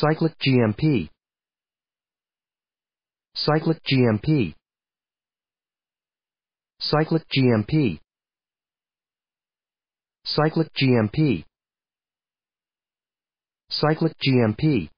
Cyclic GMP Cyclic GMP Cyclic GMP Cyclic GMP Cyclic GMP